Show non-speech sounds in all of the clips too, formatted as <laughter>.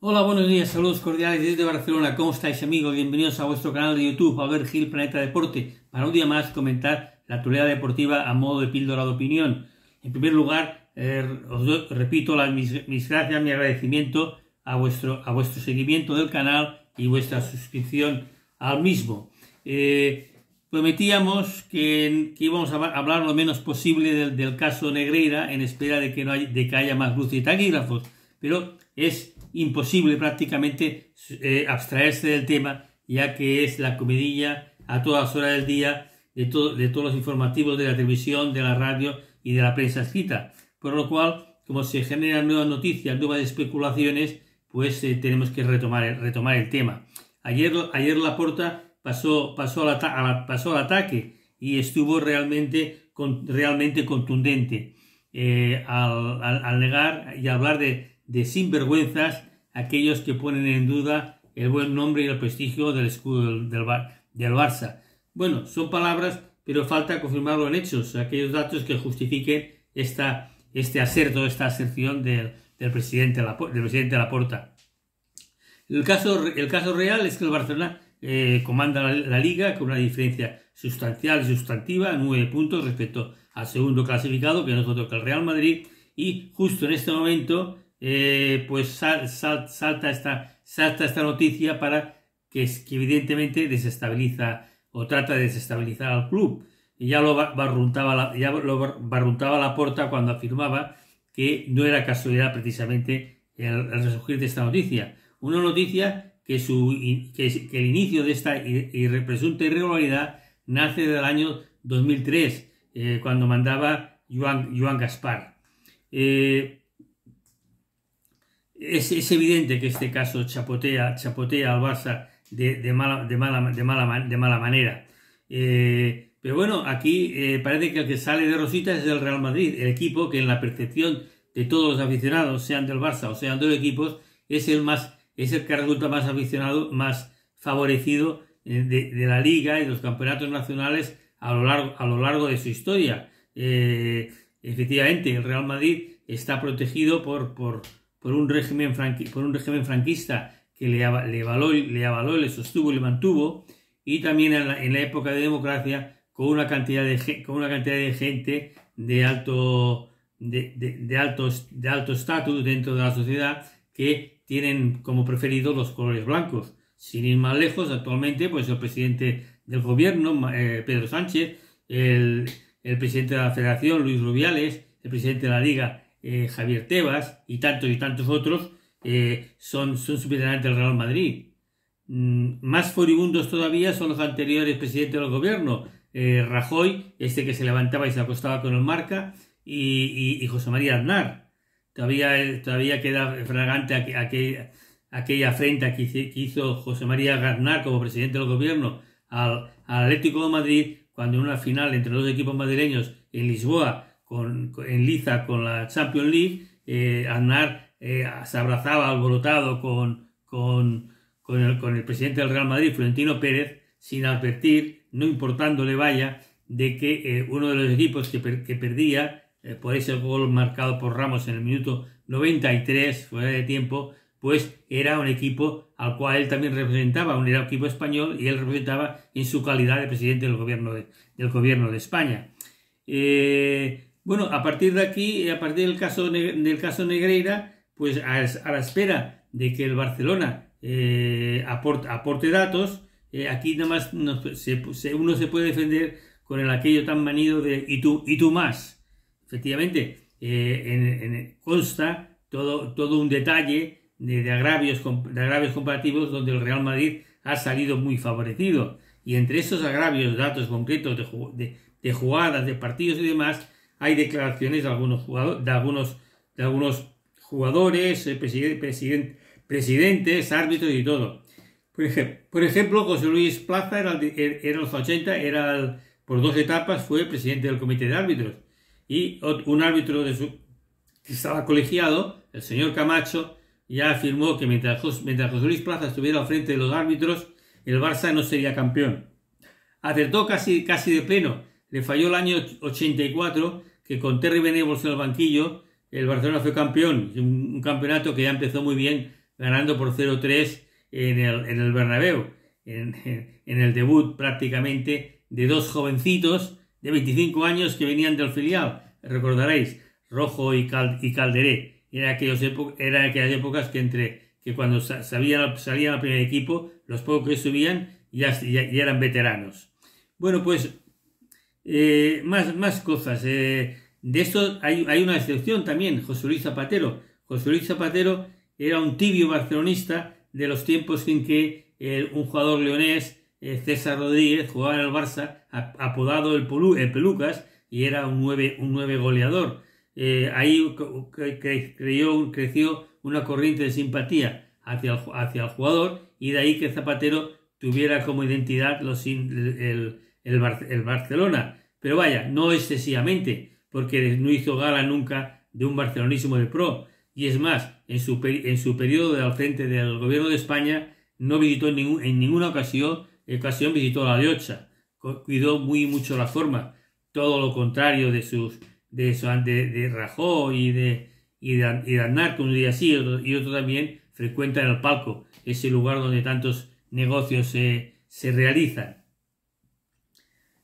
Hola, buenos días, saludos cordiales desde Barcelona. ¿Cómo estáis, amigos? Bienvenidos a vuestro canal de YouTube, Albert Gil Planeta Deporte, para un día más comentar la actualidad deportiva a modo de píldora de opinión. En primer lugar, eh, os repito las mis, gracias, mi agradecimiento a vuestro, a vuestro seguimiento del canal y vuestra suscripción al mismo. Eh, prometíamos que, íbamos a hablar lo menos posible del, caso Negreira en espera de que, no de haya más luces y taquígrafos, pero es imposible prácticamente eh, abstraerse del tema, ya que es la comidilla a todas horas del día de, de todos los informativos de la televisión, de la radio y de la prensa escrita. Por lo cual, como se generan nuevas noticias, nuevas especulaciones, pues eh, tenemos que retomar, retomar el tema. Ayer, ayer porta pasó, pasó, al pasó al ataque y estuvo realmente, realmente contundente eh, al, negar y hablar de, de sinvergüenzas aquellos que ponen en duda el buen nombre y el prestigio del escudo del, Barça. Bueno, son palabras, pero falta confirmarlo en hechos, aquellos datos que justifiquen esta, este acerto, esta aserción del, del presidente, de presidente Laporta. El caso, el caso real es que el Barcelona eh, comanda la, liga con una diferencia sustancial y sustantiva, nueve puntos respecto al segundo clasificado, que no es otro que el Real Madrid, y justo en este momento eh, pues salta, esta, noticia para que, evidentemente desestabiliza o trata de desestabilizar al club. Y ya lo barruntaba la, ya la porta cuando afirmaba que no era casualidad precisamente el, resurgir de esta noticia. Una noticia que, el inicio de esta presunta irregularidad nace del año 2003, eh, cuando mandaba Joan, Gaspar. Eh, es, evidente que este caso chapotea, chapotea al Barça de, mala, de, mala, manera. Eh, pero bueno, aquí eh, parece que el que sale de Rosita es el Real Madrid, el equipo que en la percepción de todos los aficionados, sean del Barça o sean de los equipos, es el, más, es el que resulta más aficionado, más favorecido eh, de, la liga y de los campeonatos nacionales a lo largo, a lo largo de su historia. efectivamente, el Real Madrid está protegido por por un régimen, franqui, por un régimen franquista que le, avaló, le avaló, le sostuvo, le mantuvo, y también en la, época de democracia con una cantidad de, con una cantidad de gente de alto de, de, altos, de alto estatus dentro de la sociedad que tienen como preferido los colores blancos. Sin ir más lejos, actualmente, pues el presidente del gobierno, eh, Pedro Sánchez, el, el presidente de la Federación, Luis Rubiales, el presidente de la Liga, eh, Javier Tebas y tantos y tantos otros eh, son, son del Real Madrid. Mm, más furibundos todavía son los anteriores presidentes del gobierno. Eh, Rajoy, este que se levantaba y se acostaba con el marca, y, José María Aznar. Todavía, todavía queda fragante aquella afrenta que, hizo José María Aznar como presidente del gobierno al, Atlético de Madrid cuando en una final entre los equipos madrileños en Lisboa en liza con la Champions League, eh, Aznar eh, se abrazaba alborotado con, con, con, el, presidente del Real Madrid, Florentino Pérez, sin advertir, no importándole vaya, de que eh, uno de los equipos que, que perdía eh, por ese gol marcado por Ramos en el minuto 93, fuera de tiempo, pues era un equipo al cual él también representaba, un era equipo español y él representaba en su calidad de presidente del gobierno de, del gobierno de España. Eh, bueno, a partir de aquí, a partir del caso, del caso Negreira, pues a, la espera de que el Barcelona eh, aporte, datos, eh, aquí nada más uno se puede defender con el aquello tan manido de y tú, y tú más. Efectivamente, eh, consta todo, un detalle de, agravios, agravios comparativos donde el Real Madrid ha salido muy favorecido. Y entre esos agravios, datos concretos de jugadas, de partidos y demás, hay declaraciones de algunos jugadores, de algunos, jugadores, eh, presidentes, árbitros y todo. Por ejemplo, por ejemplo José Luis Plaza era, en er-, los 80, era por dos etapas fue presidente del comité de árbitros y un árbitro de su, que estaba colegiado, el señor Camacho, ya afirmó que mientras, José Luis Plaza estuviera al frente de los árbitros, el Barça no sería campeón. Acertó casi, casi de pleno, le falló el año 84, que con Terry Venables en el banquillo, el Barcelona fue campeón, un, campeonato que ya empezó muy bien, ganando por 0-3 en el, en el Bernabéu, <laughs> en, el debut prácticamente de dos jovencitos de 25 años que venían del filial, recordaréis, Rojo y, Calderé. Era, aquellas épocas que entre que cuando salían, al primer equipo, los pocos que subían ya eran veteranos. Bueno, pues eh, más, más cosas. Eh, de esto hay, una excepción también, José Luis Zapatero. José Luis Zapatero era un tibio barcelonista de los tiempos en que eh, un jugador leonés, César Rodríguez, jugaba en el Barça, apodado el, Pelucas, y era un nueve un nueve goleador. ahí creció una corriente de simpatía hacia el, hacia el jugador y de ahí que Zapatero tuviera como identidad los, el el, Barcelona, pero vaya, no excesivamente, porque no hizo gala nunca de un barcelonismo de pro, y es más, en su, periodo de al frente del gobierno de España no visitó en, ninguna ocasión, ocasión visitó la Rioja, cuidó muy mucho la forma, todo lo contrario de sus de, de, de Rajoy y de, y de, un día sí y otro, también, frecuenta también el palco, ese lugar donde tantos negocios se realizan.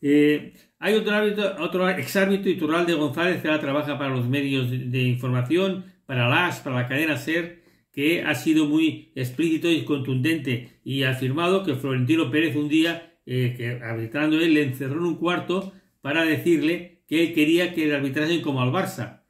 Eh, hay otro, árbitro, otro exárbitro, Iturralde González, que ahora trabaja para los medios de, información, para LAS, para la cadena SER, que ha sido muy explícito y contundente y ha afirmado que Florentino Pérez un día, eh, arbitrando él, le encerró en un cuarto para decirle que él quería que le arbitrasen como al Barça.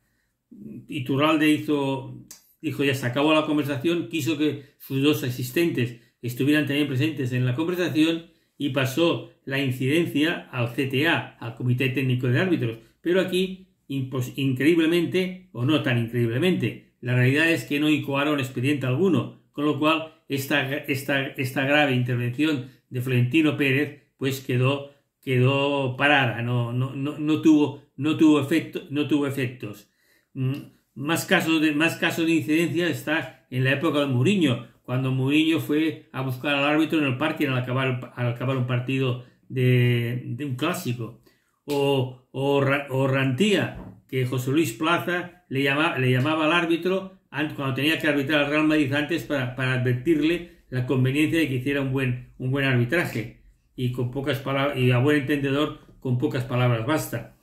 Iturralde hizo, dijo, ya se acabó la conversación, quiso que sus dos asistentes estuvieran también presentes en la conversación y pasó la incidencia al CTA, al Comité Técnico de Árbitros. Pero aquí, increíblemente, o no tan increíblemente, la realidad es que no incoaron expediente alguno, con lo cual esta, esta, grave intervención de Florentino Pérez pues quedó, quedó parada, no, no, tuvo, no, tuvo efecto, no tuvo efectos. Mm, más casos, de, más de incidencia está en la época de Mourinho, cuando Mourinho fue a buscar al árbitro en el parque al acabar, al acabar un partido de, un clásico. O, o, Rantía, que José Luis Plaza le, le llamaba al árbitro cuando tenía que arbitrar al Real Madrid antes para, advertirle la conveniencia de que hiciera un buen, un buen arbitraje. Y, con pocas palabras, y a buen entendedor, con pocas palabras basta.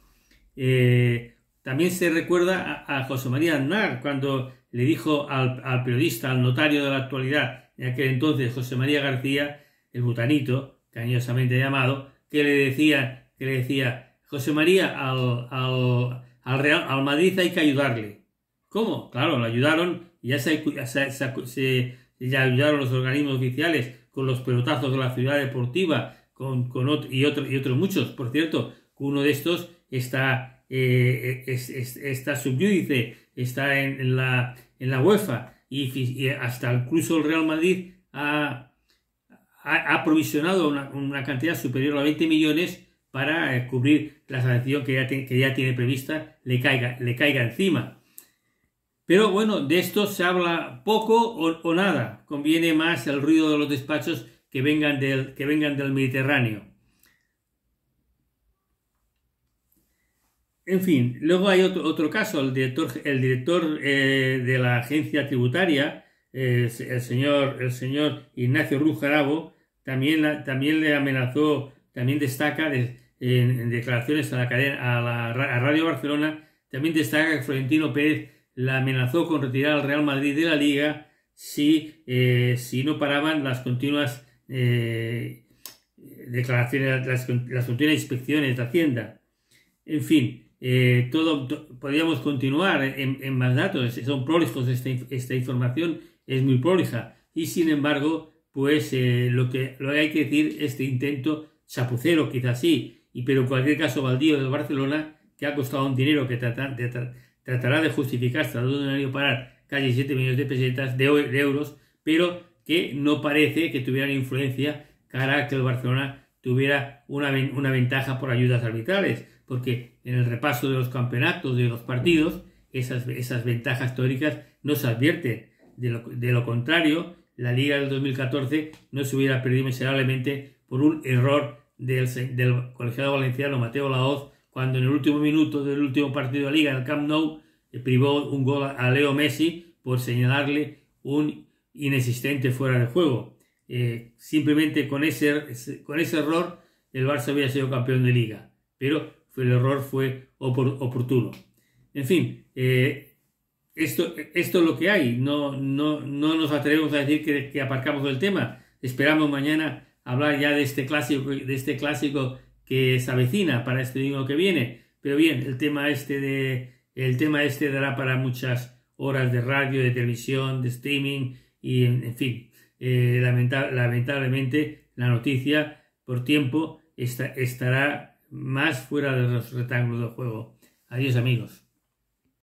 Eh, también se recuerda a, a José María Aznar cuando le dijo al, periodista, al notario de la actualidad, en aquel entonces José María García, el butanito, cañosamente llamado, que le decía, que le decía, José María, al, al, al Real, al Madrid hay que ayudarle. ¿Cómo? Claro, lo ayudaron, ya se, se ayudaron los organismos oficiales con los pelotazos de la ciudad deportiva con, con y, otro, y otros muchos, por cierto, uno de estos está, eh, está subyúdice, está en la en la UEFA y, hasta incluso el Real Madrid ha, ha, provisionado una, cantidad superior a 20 millones para eh, cubrir la sanción que ya, que ya tiene prevista le caiga, le caiga encima. Pero bueno, de esto se habla poco o, nada. Conviene más el ruido de los despachos que vengan del, que vengan del Mediterráneo. En fin, luego hay otro, caso, el director, el director eh, de la agencia tributaria, eh, el, señor, el señor Ignacio Rujarabo, también, también le amenazó, también destaca en, declaraciones a la, cadena, a la Radio Barcelona, también destaca que Florentino Pérez la amenazó con retirar al Real Madrid de la liga si, eh, si no paraban las continuas declaraciones, las, las continuas inspecciones de Hacienda. En fin, eh, todo, podríamos continuar en, más datos, son prolijos, esta, información es muy prolija y sin embargo, pues eh, lo, que, lo hay que decir, este intento chapucero quizás sí, y, pero en cualquier caso baldío de Barcelona, que ha costado un dinero que tratará de justificar tras de ido parar casi 7 millones de pesetas, de, euros, pero que no parece que tuvieran influencia cara a que el Barcelona tuviera una ventaja por ayudas arbitrales porque en el repaso de los campeonatos, de los partidos, esas, esas ventajas teóricas no se advierten. De lo, de lo contrario, la liga del 2014 no se hubiera perdido miserablemente por un error del, del colegiado valenciano Mateo Laoz, cuando en el último minuto del último partido de la liga, en el Camp Nou, privó un gol a Leo Messi por señalarle un inexistente fuera de juego. Eh, simplemente con ese, con ese error el Barça había sido campeón de liga. Pero el error fue oportuno. En fin, eh, esto, es lo que hay. No, no, nos atrevemos a decir que, aparcamos el tema. Esperamos mañana hablar ya de este clásico, de este clásico que se avecina para este domingo que viene. Pero bien, el tema este de el tema este dará para muchas horas de radio, de televisión, de streaming y en, fin. Eh, lamentablemente la noticia por tiempo estará más fuera de los rectángulos de juego. Adiós amigos.